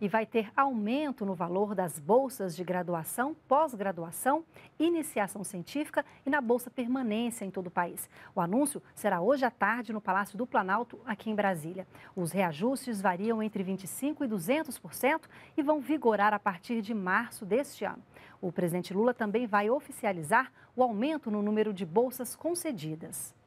e vai ter aumento no valor das bolsas de graduação, pós-graduação, iniciação científica e na bolsa permanência em todo o país. O anúncio será hoje à tarde no Palácio do Planalto, aqui em Brasília. Os reajustes variam entre 25% e 200% e vão vigorar a partir de março deste ano. O presidente Lula também vai oficializar o aumento no número de bolsas concedidas.